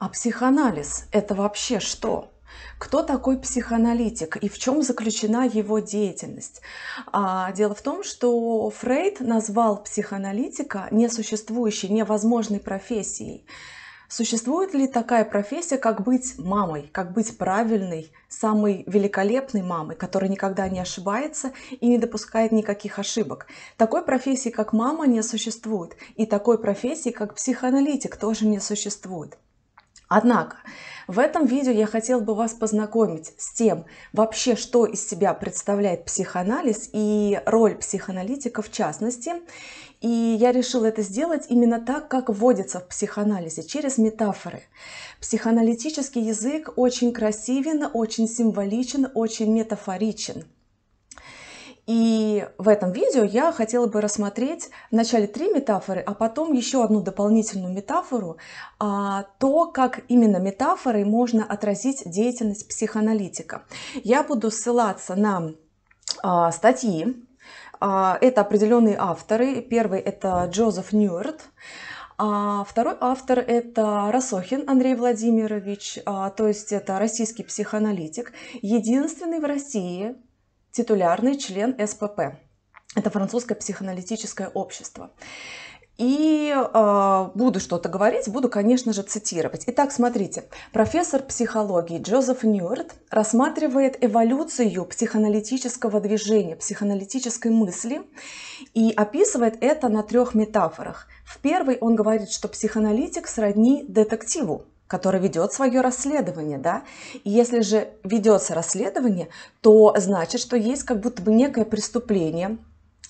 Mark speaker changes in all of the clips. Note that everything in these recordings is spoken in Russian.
Speaker 1: А психоанализ – это вообще что? Кто такой психоаналитик и в чем заключена его деятельность? А, дело в том, что Фрейд назвал психоаналитика несуществующей, невозможной профессией. Существует ли такая профессия, как быть мамой, как быть правильной, самой великолепной мамой, которая никогда не ошибается и не допускает никаких ошибок? Такой профессии, как мама, не существует. И такой профессии, как психоаналитик, тоже не существует. Однако, в этом видео я хотел бы вас познакомить с тем, вообще, что из себя представляет психоанализ и роль психоаналитика в частности. И я решила это сделать именно так, как вводится в психоанализе, через метафоры. Психоаналитический язык очень красивен, очень символичен, очень метафоричен. И в этом видео я хотела бы рассмотреть вначале три метафоры, а потом еще одну дополнительную метафору, а, то, как именно метафорой можно отразить деятельность психоаналитика. Я буду ссылаться на а, статьи, а, это определенные авторы. Первый это Джозеф Ньюарт. А второй автор – это Расохин Андрей Владимирович, то есть это российский психоаналитик, единственный в России титулярный член СПП. Это французское психоаналитическое общество. И э, буду что-то говорить, буду, конечно же, цитировать. Итак, смотрите, профессор психологии Джозеф Ньюарт рассматривает эволюцию психоаналитического движения, психоаналитической мысли и описывает это на трех метафорах. В первой он говорит, что психоаналитик сродни детективу, который ведет свое расследование, да, и если же ведется расследование, то значит, что есть как будто бы некое преступление,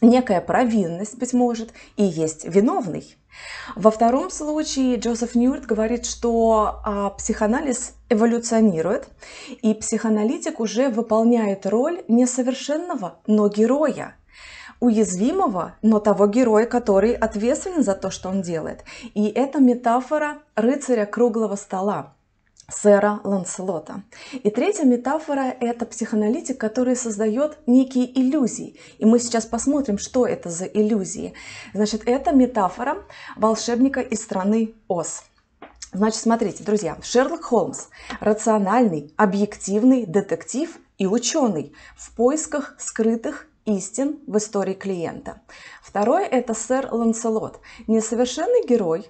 Speaker 1: некая провинность, быть может, и есть виновный. Во втором случае Джозеф Ньюарт говорит, что а, психоанализ эволюционирует, и психоаналитик уже выполняет роль несовершенного, но героя уязвимого, но того героя, который ответственен за то, что он делает. И это метафора рыцаря круглого стола сэра Ланселота. И третья метафора – это психоаналитик, который создает некие иллюзии. И мы сейчас посмотрим, что это за иллюзии. Значит, это метафора волшебника из страны Оз. Значит, смотрите, друзья, Шерлок Холмс – рациональный, объективный детектив и ученый в поисках скрытых истин в истории клиента. Второй – это сэр Ланселот, несовершенный герой,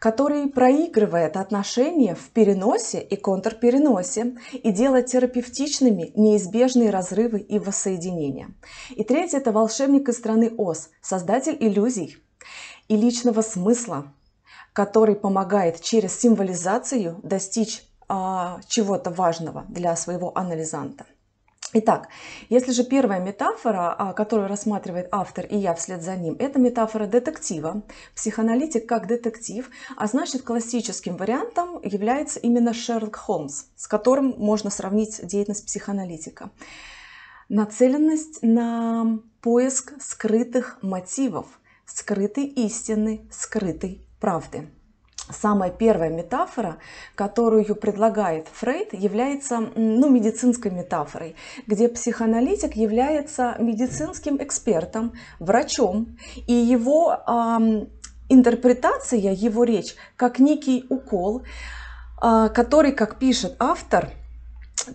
Speaker 1: который проигрывает отношения в переносе и контрпереносе и делает терапевтичными неизбежные разрывы и воссоединения. И третий это волшебник из страны Оз, создатель иллюзий и личного смысла, который помогает через символизацию достичь а, чего-то важного для своего анализанта. Итак, если же первая метафора, а, которую рассматривает автор и я вслед за ним, это метафора детектива, психоаналитик как детектив, а значит классическим вариантом является именно Шерлок Холмс, с которым можно сравнить деятельность психоаналитика. Нацеленность на поиск скрытых мотивов, скрытой истины, скрытой правды. Самая первая метафора, которую предлагает Фрейд, является ну, медицинской метафорой, где психоаналитик является медицинским экспертом, врачом, и его эм, интерпретация, его речь, как некий укол, э, который, как пишет автор,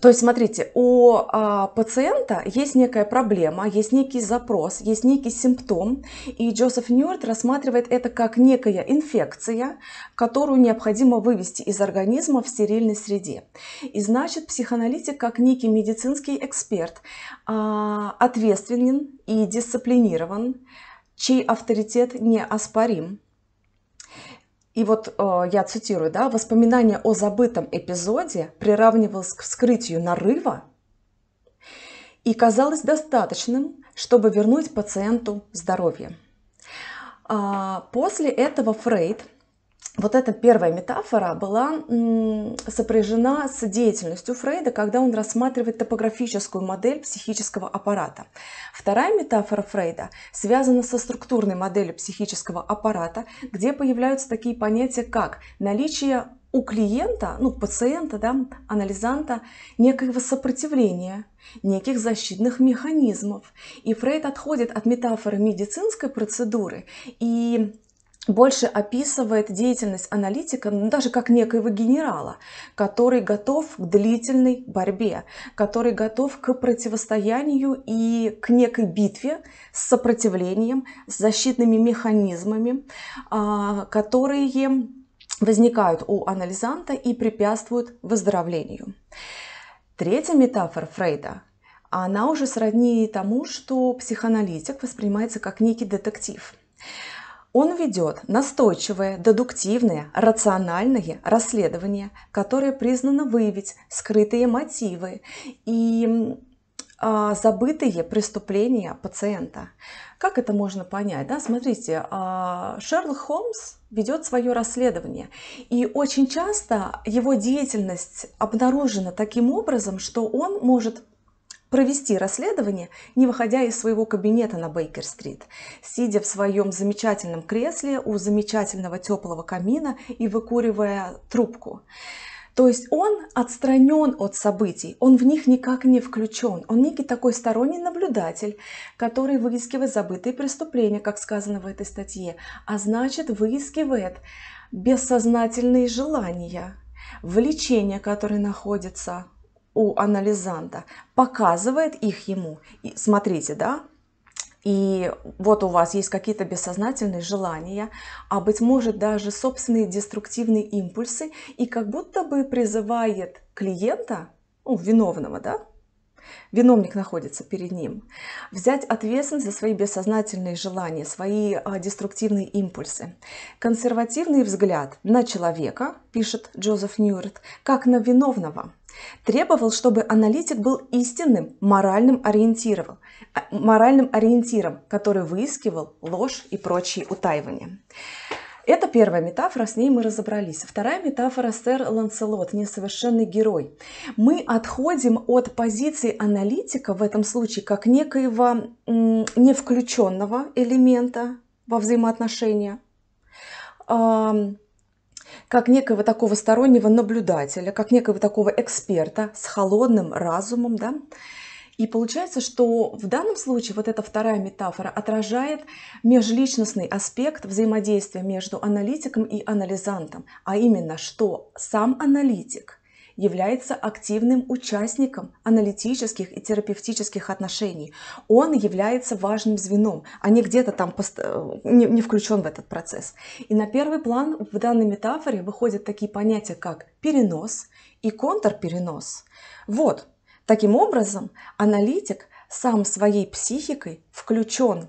Speaker 1: то есть, смотрите, у а, пациента есть некая проблема, есть некий запрос, есть некий симптом, и Джозеф Ньюарт рассматривает это как некая инфекция, которую необходимо вывести из организма в стерильной среде. И значит, психоаналитик, как некий медицинский эксперт, а, ответственен и дисциплинирован, чей авторитет не оспорим. И вот э, я цитирую, да, воспоминание о забытом эпизоде приравнивалось к вскрытию нарыва и казалось достаточным, чтобы вернуть пациенту здоровье. А, после этого Фрейд вот эта первая метафора была сопряжена с деятельностью Фрейда, когда он рассматривает топографическую модель психического аппарата. Вторая метафора Фрейда связана со структурной моделью психического аппарата, где появляются такие понятия, как наличие у клиента, ну, пациента, да, анализанта, некоего сопротивления, неких защитных механизмов. И Фрейд отходит от метафоры медицинской процедуры и больше описывает деятельность аналитика ну, даже как некоего генерала, который готов к длительной борьбе, который готов к противостоянию и к некой битве с сопротивлением, с защитными механизмами, а, которые возникают у анализанта и препятствуют выздоровлению. Третья метафора Фрейда она уже сродни тому, что психоаналитик воспринимается как некий детектив. Он ведет настойчивое, дедуктивное, рациональное расследование, которое признано выявить скрытые мотивы и э, забытые преступления пациента. Как это можно понять? Да? Смотрите, э, Шерлок Холмс ведет свое расследование. И очень часто его деятельность обнаружена таким образом, что он может провести расследование, не выходя из своего кабинета на Бейкер-стрит, сидя в своем замечательном кресле у замечательного теплого камина и выкуривая трубку. То есть он отстранен от событий, он в них никак не включен. Он некий такой сторонний наблюдатель, который выискивает забытые преступления, как сказано в этой статье, а значит выискивает бессознательные желания, влечения, которые находятся у анализанта, показывает их ему. И смотрите, да, и вот у вас есть какие-то бессознательные желания, а быть может даже собственные деструктивные импульсы, и как будто бы призывает клиента, ну, виновного, да, виновник находится перед ним, взять ответственность за свои бессознательные желания, свои а, деструктивные импульсы. Консервативный взгляд на человека, пишет Джозеф Ньюарт, как на виновного, требовал, чтобы аналитик был истинным моральным ориентиром, а, моральным ориентиром, который выискивал ложь и прочие утаивания. Это первая метафора, с ней мы разобрались. Вторая метафора сэр Ланселот, несовершенный герой. Мы отходим от позиции аналитика в этом случае как некоего невключенного элемента во взаимоотношения, как некого такого стороннего наблюдателя, как некого такого эксперта с холодным разумом, да, и получается, что в данном случае вот эта вторая метафора отражает межличностный аспект взаимодействия между аналитиком и анализантом, а именно, что сам аналитик является активным участником аналитических и терапевтических отношений. Он является важным звеном, а не где-то там пост... Э, не, не включен в этот процесс. И на первый план в данной метафоре выходят такие понятия, как перенос и контрперенос. Вот, Таким образом, аналитик сам своей психикой включен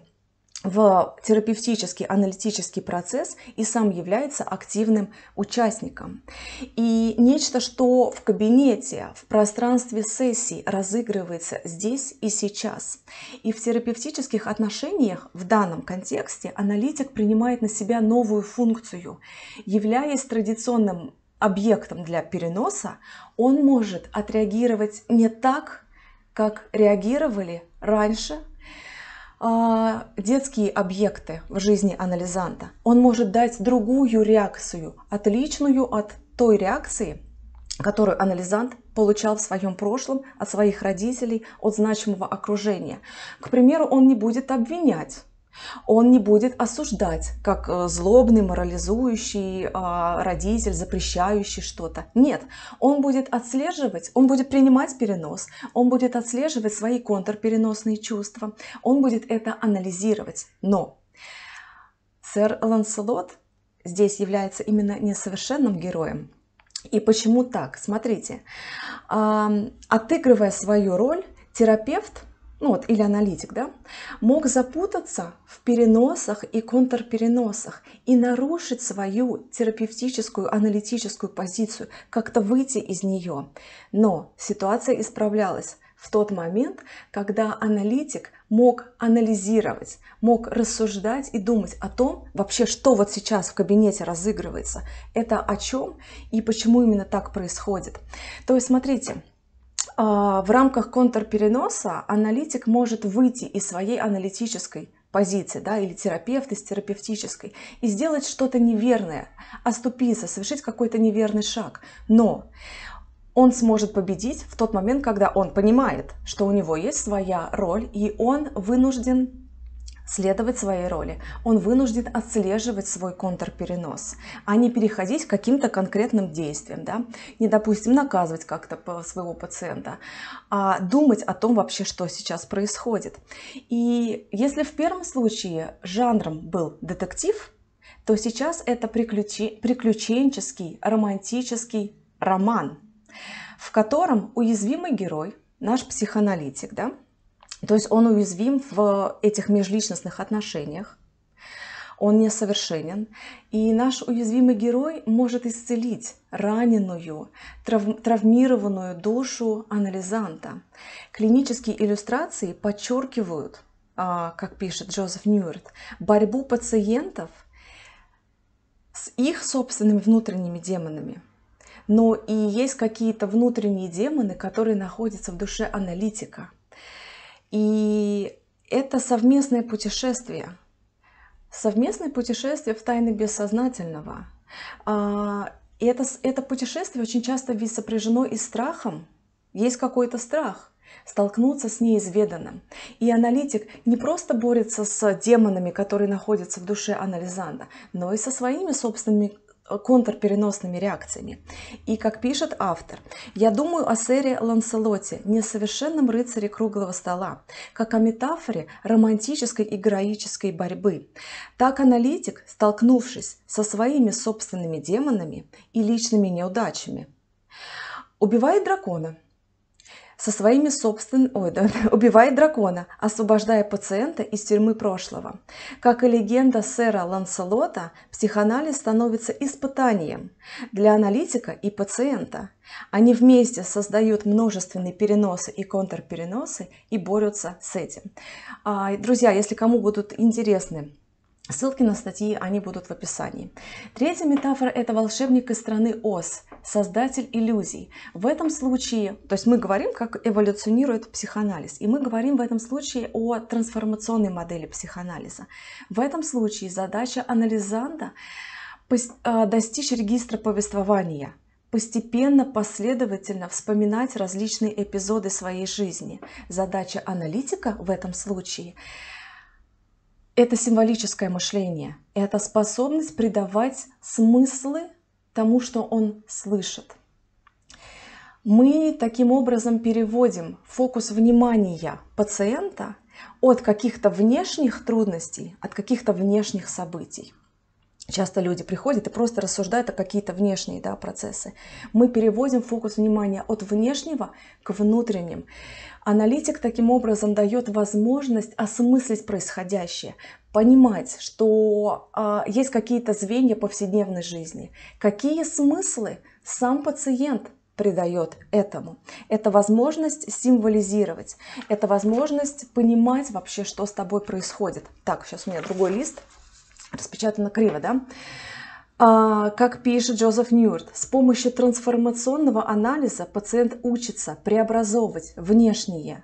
Speaker 1: в терапевтический аналитический процесс и сам является активным участником. И нечто, что в кабинете, в пространстве сессии разыгрывается здесь и сейчас. И в терапевтических отношениях в данном контексте аналитик принимает на себя новую функцию, являясь традиционным объектом для переноса, он может отреагировать не так, как реагировали раньше а, детские объекты в жизни анализанта. Он может дать другую реакцию, отличную от той реакции, которую анализант получал в своем прошлом от своих родителей, от значимого окружения. К примеру, он не будет обвинять он не будет осуждать, как э, злобный, морализующий а, родитель, запрещающий что-то. Нет, он будет отслеживать, он будет принимать перенос, он будет отслеживать свои контрпереносные чувства, он будет это анализировать. Но сэр Ланселот здесь является именно несовершенным героем. И почему так? Смотрите, отыгрывая свою роль, терапевт – ну вот, или аналитик, да, мог запутаться в переносах и контрпереносах и нарушить свою терапевтическую аналитическую позицию, как-то выйти из нее. Но ситуация исправлялась в тот момент, когда аналитик мог анализировать, мог рассуждать и думать о том, вообще, что вот сейчас в кабинете разыгрывается, это о чем и почему именно так происходит. То есть, смотрите, а, в рамках контрпереноса аналитик может выйти из своей аналитической позиции, да, или терапевт из терапевтической, и сделать что-то неверное, оступиться, совершить какой-то неверный шаг. Но он сможет победить в тот момент, когда он понимает, что у него есть своя роль, и он вынужден следовать своей роли. Он вынужден отслеживать свой контрперенос, а не переходить к каким-то конкретным действиям, да? не, допустим, наказывать как-то своего пациента, а думать о том вообще, что сейчас происходит. И если в первом случае жанром был детектив, то сейчас это приключи... приключенческий, романтический роман, в котором уязвимый герой, наш психоаналитик, да, то есть он уязвим в этих межличностных отношениях, он несовершенен. И наш уязвимый герой может исцелить раненую, трав- травмированную душу анализанта. Клинические иллюстрации подчеркивают, а, как пишет Джозеф Ньюерт, борьбу пациентов с их собственными внутренними демонами. Но и есть какие-то внутренние демоны, которые находятся в душе аналитика – и это совместное путешествие. Совместное путешествие в тайны бессознательного. А, и это, это путешествие очень часто ведь сопряжено и страхом. Есть какой-то страх столкнуться с неизведанным. И аналитик не просто борется с демонами, которые находятся в душе анализанта, но и со своими собственными контрпереносными реакциями. И как пишет автор, я думаю о сэре Ланселоте, несовершенном рыцаре круглого стола, как о метафоре романтической и героической борьбы. Так аналитик, столкнувшись со своими собственными демонами и личными неудачами, убивает дракона – со своими собственными, ой, да, убивает дракона, освобождая пациента из тюрьмы прошлого. Как и легенда сэра Ланселота, психоанализ становится испытанием для аналитика и пациента. Они вместе создают множественные переносы и контрпереносы и борются с этим. А, друзья, если кому будут интересны Ссылки на статьи, они будут в описании. Третья метафора – это волшебник из страны Оз, создатель иллюзий. В этом случае, то есть мы говорим, как эволюционирует психоанализ, и мы говорим в этом случае о трансформационной модели психоанализа. В этом случае задача анализанта э, достичь регистра повествования – постепенно, последовательно вспоминать различные эпизоды своей жизни. Задача аналитика в этом случае – это символическое мышление. Это способность придавать смыслы тому, что он слышит. Мы таким образом переводим фокус внимания пациента от каких-то внешних трудностей, от каких-то внешних событий. Часто люди приходят и просто рассуждают о какие-то внешние да, процессы. Мы переводим фокус внимания от внешнего к внутренним. Аналитик таким образом дает возможность осмыслить происходящее, понимать, что э, есть какие-то звенья повседневной жизни, какие смыслы сам пациент придает этому. Это возможность символизировать, это возможность понимать вообще, что с тобой происходит. Так, сейчас у меня другой лист распечатано криво, да? А, как пишет Джозеф Ньюарт, с помощью трансформационного анализа пациент учится преобразовывать внешние,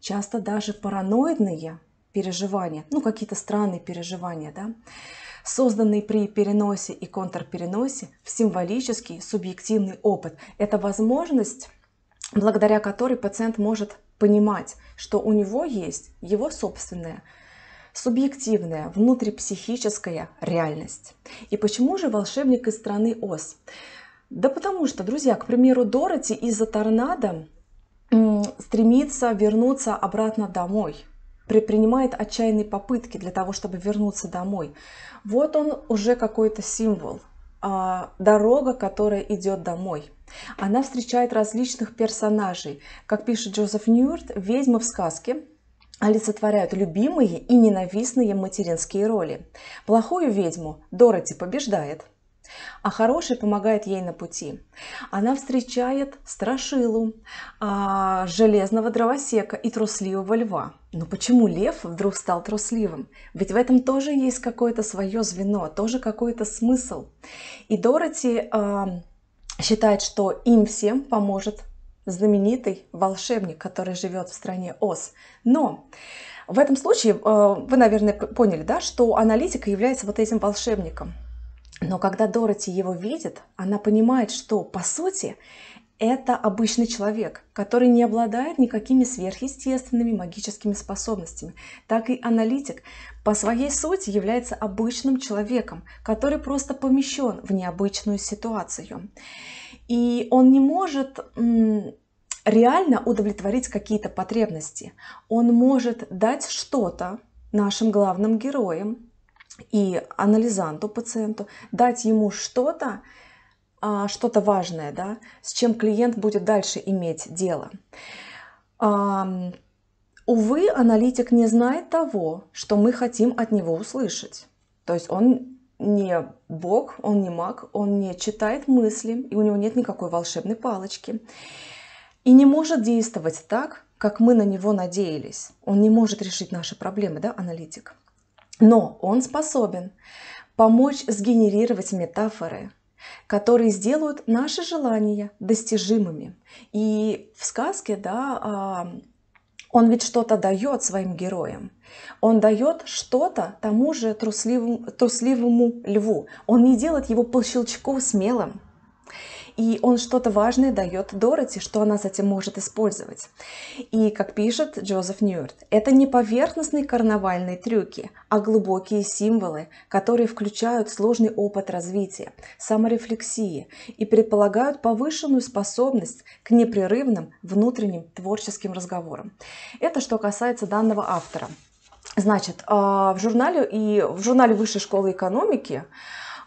Speaker 1: часто даже параноидные переживания, ну какие-то странные переживания, да, созданные при переносе и контрпереносе в символический субъективный опыт. Это возможность, благодаря которой пациент может понимать, что у него есть его собственное субъективная, внутрипсихическая реальность. И почему же волшебник из страны Оз? Да потому что, друзья, к примеру, Дороти из-за торнадо стремится вернуться обратно домой, предпринимает отчаянные попытки для того, чтобы вернуться домой. Вот он уже какой-то символ, а, дорога, которая идет домой. Она встречает различных персонажей. Как пишет Джозеф Ньюарт, ведьма в сказке олицетворяют любимые и ненавистные материнские роли. Плохую ведьму Дороти побеждает, а хороший помогает ей на пути. Она встречает страшилу, а, железного дровосека и трусливого льва. Но почему лев вдруг стал трусливым? Ведь в этом тоже есть какое-то свое звено, тоже какой-то смысл. И Дороти а, считает, что им всем поможет знаменитый волшебник, который живет в стране Оз. Но в этом случае э, вы, наверное, поняли, да, что аналитика является вот этим волшебником. Но когда Дороти его видит, она понимает, что по сути это обычный человек, который не обладает никакими сверхъестественными магическими способностями. Так и аналитик по своей сути является обычным человеком, который просто помещен в необычную ситуацию. И он не может реально удовлетворить какие-то потребности. Он может дать что-то нашим главным героям и анализанту, пациенту, дать ему что-то, а, что-то важное, да, с чем клиент будет дальше иметь дело. Увы, аналитик не знает того, что мы хотим от него услышать. То есть он не бог, он не маг, он не читает мысли, и у него нет никакой волшебной палочки. И не может действовать так, как мы на него надеялись. Он не может решить наши проблемы, да, аналитик. Но он способен помочь сгенерировать метафоры, которые сделают наши желания достижимыми. И в сказке, да, а, он ведь что-то дает своим героям. Он дает что-то тому же трусливому, трусливому льву. Он не делает его по щелчку смелым. И он что-то важное дает Дороти, что она затем может использовать. И, как пишет Джозеф Ньюарт, это не поверхностные карнавальные трюки, а глубокие символы, которые включают сложный опыт развития, саморефлексии и предполагают повышенную способность к непрерывным внутренним творческим разговорам. Это что касается данного автора – Значит, а, в журнале, и в журнале Высшей школы экономики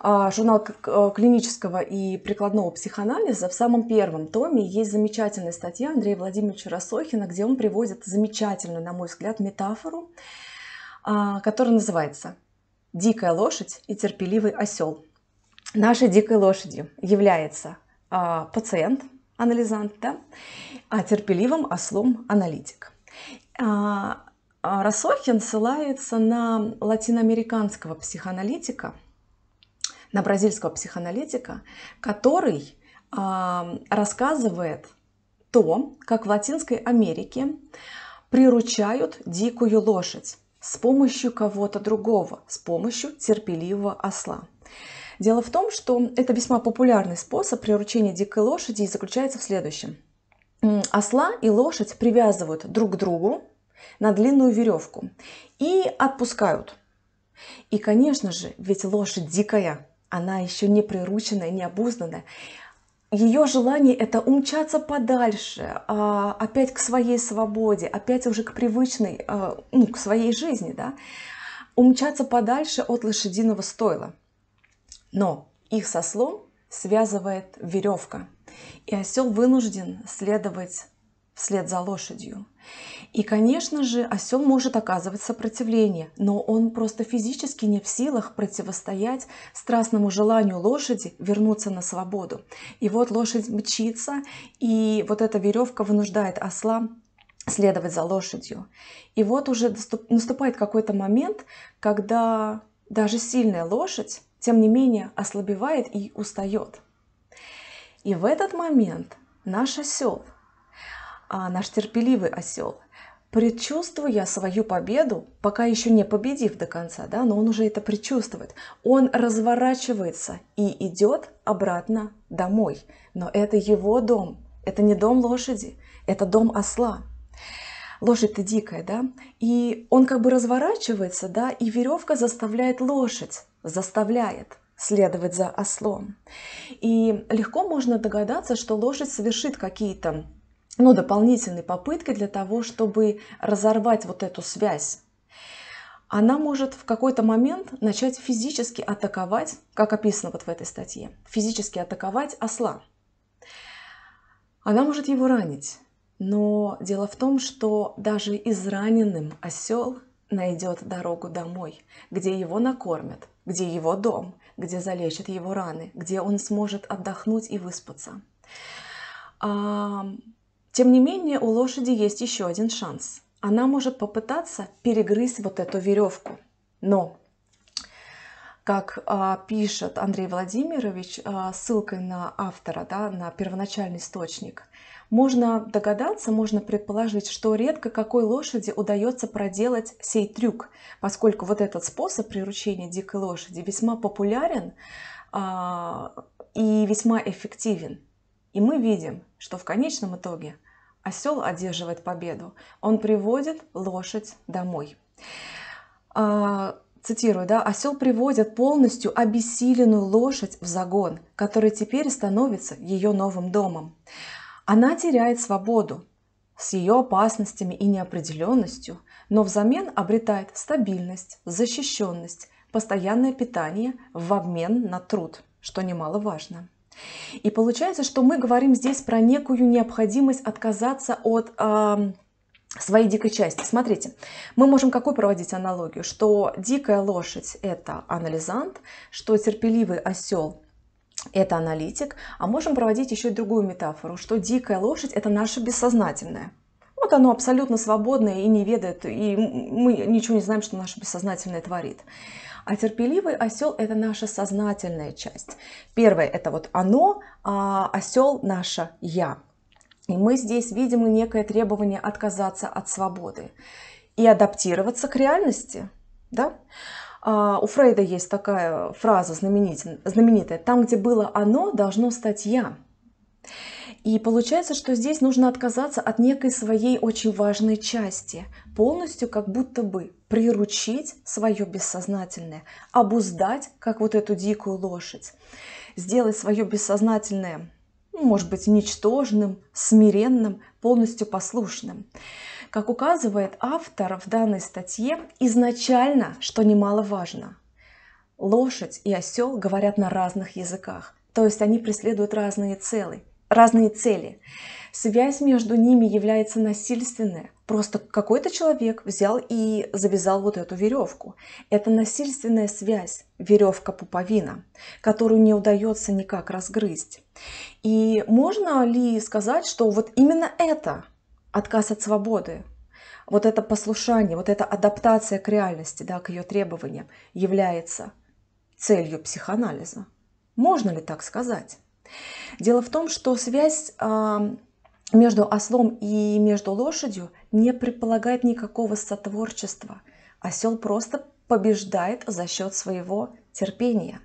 Speaker 1: а, журнал клинического и прикладного психоанализа, в самом первом томе есть замечательная статья Андрея Владимировича Рассохина, где он приводит замечательную, на мой взгляд, метафору, а, которая называется «Дикая лошадь и терпеливый осел». Нашей дикой лошадью является пациент, анализант, да, а терпеливым ослом – аналитик. А, Рассохин ссылается на латиноамериканского психоаналитика, на бразильского психоаналитика, который а, рассказывает то, как в Латинской Америке приручают дикую лошадь с помощью кого-то другого, с помощью терпеливого осла. Дело в том, что это весьма популярный способ приручения дикой лошади и заключается в следующем. Осла и лошадь привязывают друг к другу, на длинную веревку и отпускают. И, конечно же, ведь лошадь дикая, она еще не прирученная, не обузнанная. Ее желание это умчаться подальше, а, опять к своей свободе, опять уже к привычной, а, ну, к своей жизни, да, умчаться подальше от лошадиного стойла. Но их со слом связывает веревка, и осел вынужден следовать вслед за лошадью. И, конечно же, осел может оказывать сопротивление, но он просто физически не в силах противостоять страстному желанию лошади вернуться на свободу. И вот лошадь мчится, и вот эта веревка вынуждает осла следовать за лошадью. И вот уже наступает какой-то момент, когда даже сильная лошадь, тем не менее, ослабевает и устает. И в этот момент наш осел – а наш терпеливый осел, предчувствуя свою победу, пока еще не победив до конца, да, но он уже это предчувствует, он разворачивается и идет обратно домой. Но это его дом, это не дом лошади, это дом осла. Лошадь-то дикая, да? И он как бы разворачивается, да, и веревка заставляет лошадь, заставляет следовать за ослом. И легко можно догадаться, что лошадь совершит какие-то ну, дополнительной попыткой для того, чтобы разорвать вот эту связь. Она может в какой-то момент начать физически атаковать, как описано вот в этой статье, физически атаковать осла. Она может его ранить. Но дело в том, что даже израненным осел найдет дорогу домой, где его накормят, где его дом, где залечат его раны, где он сможет отдохнуть и выспаться. Тем не менее, у лошади есть еще один шанс. Она может попытаться перегрызть вот эту веревку. Но, как а, пишет Андрей Владимирович, а, ссылкой на автора, да, на первоначальный источник, можно догадаться, можно предположить, что редко какой лошади удается проделать сей трюк, поскольку вот этот способ приручения дикой лошади весьма популярен а, и весьма эффективен. И мы видим, что в конечном итоге осел одерживает победу. Он приводит лошадь домой. А, цитирую, да, осел приводит полностью обессиленную лошадь в загон, который теперь становится ее новым домом. Она теряет свободу с ее опасностями и неопределенностью, но взамен обретает стабильность, защищенность, постоянное питание в обмен на труд, что немаловажно. важно. И получается, что мы говорим здесь про некую необходимость отказаться от э, своей дикой части. Смотрите, мы можем какой проводить аналогию, что дикая лошадь – это анализант, что терпеливый осел это аналитик, а можем проводить еще и другую метафору, что дикая лошадь – это наше бессознательное. Вот оно абсолютно свободное и не ведает, и мы ничего не знаем, что наше бессознательное творит. А терпеливый осел – это наша сознательная часть. Первое – это вот оно, а осел – наше «я». И мы здесь видим некое требование отказаться от свободы и адаптироваться к реальности. Да? А, у Фрейда есть такая фраза знаменитая «Там, где было оно, должно стать я». И получается, что здесь нужно отказаться от некой своей очень важной части, полностью как будто бы приручить свое бессознательное, обуздать, как вот эту дикую лошадь, сделать свое бессознательное, ну, может быть, ничтожным, смиренным, полностью послушным. Как указывает автор в данной статье, изначально, что немаловажно, лошадь и осел говорят на разных языках, то есть они преследуют разные цели. Разные цели. Связь между ними является насильственная. Просто какой-то человек взял и завязал вот эту веревку. Это насильственная связь, веревка-пуповина, которую не удается никак разгрызть. И можно ли сказать, что вот именно это отказ от свободы, вот это послушание, вот эта адаптация к реальности, да, к ее требованиям является целью психоанализа? Можно ли так сказать? Дело в том, что связь между ослом и между лошадью не предполагает никакого сотворчества. Осел просто побеждает за счет своего терпения.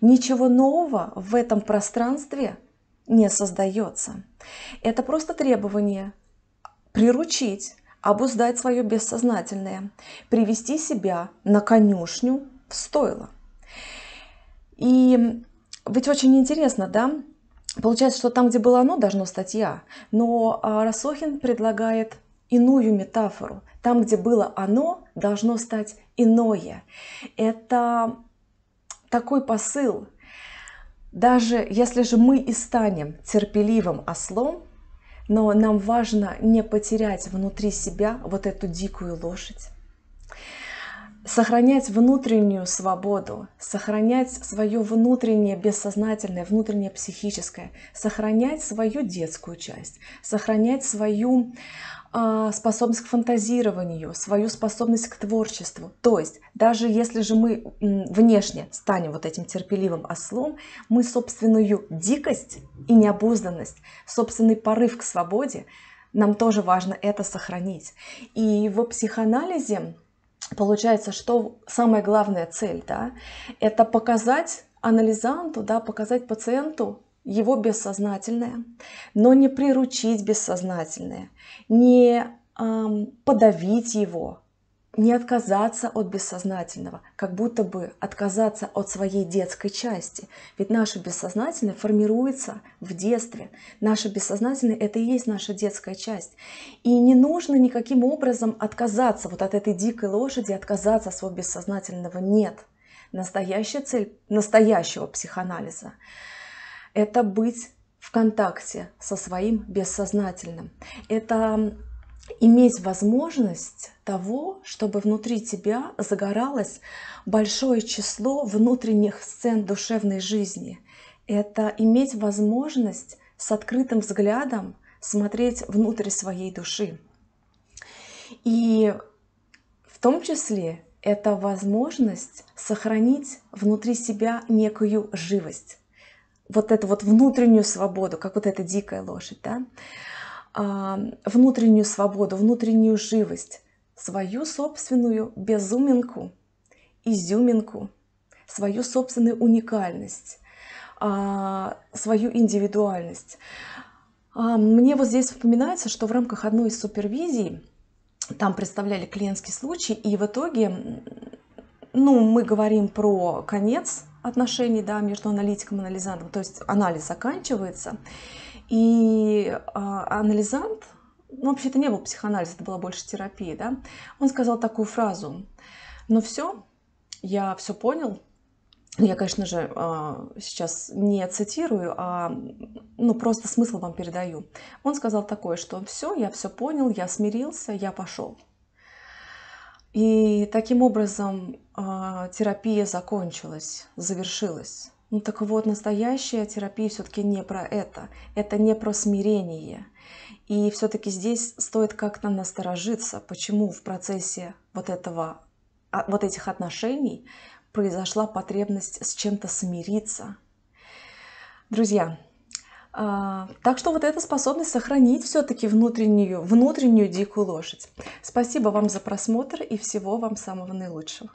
Speaker 1: Ничего нового в этом пространстве не создается. Это просто требование приручить, обуздать свое бессознательное, привести себя на конюшню в стойло. И ведь очень интересно, да, Получается, что там, где было оно, должно стать я. Но а, Расохин предлагает иную метафору. Там, где было оно, должно стать иное. Это такой посыл. Даже если же мы и станем терпеливым ослом, но нам важно не потерять внутри себя вот эту дикую лошадь сохранять внутреннюю свободу, сохранять свое внутреннее бессознательное, внутреннее психическое, сохранять свою детскую часть, сохранять свою э, способность к фантазированию, свою способность к творчеству. То есть даже если же мы внешне станем вот этим терпеливым ослом, мы собственную дикость и необузданность, собственный порыв к свободе, нам тоже важно это сохранить. И в психоанализе получается, что самая главная цель, да, это показать анализанту, да, показать пациенту его бессознательное, но не приручить бессознательное, не эм, подавить его, не отказаться от бессознательного, как будто бы отказаться от своей детской части. Ведь наше бессознательное формируется в детстве. Наше бессознательное — это и есть наша детская часть. И не нужно никаким образом отказаться вот от этой дикой лошади, отказаться от своего бессознательного. Нет. Настоящая цель настоящего психоанализа — это быть в контакте со своим бессознательным. Это иметь возможность того, чтобы внутри тебя загоралось большое число внутренних сцен душевной жизни. Это иметь возможность с открытым взглядом смотреть внутрь своей души. И в том числе это возможность сохранить внутри себя некую живость, вот эту вот внутреннюю свободу, как вот эта дикая лошадь, да? внутреннюю свободу, внутреннюю живость, свою собственную безуминку, изюминку, свою собственную уникальность, а, свою индивидуальность. А, мне вот здесь вспоминается, что в рамках одной из супервизий там представляли клиентский случай, и в итоге ну, мы говорим про конец отношений да, между аналитиком и анализантом, то есть анализ заканчивается, и а, анализант, ну вообще это не был психоанализ, это была больше терапия, да, он сказал такую фразу, ну все, я все понял, я, конечно же, а, сейчас не цитирую, а ну, просто смысл вам передаю. Он сказал такое, что все, я все понял, я смирился, я пошел. И таким образом а, терапия закончилась, завершилась. Ну так вот, настоящая терапия все-таки не про это. Это не про смирение. И все-таки здесь стоит как-то насторожиться, почему в процессе вот, этого, а, вот этих отношений произошла потребность с чем-то смириться. Друзья, а, так что вот эта способность сохранить все-таки внутреннюю, внутреннюю дикую лошадь. Спасибо вам за просмотр и всего вам самого наилучшего.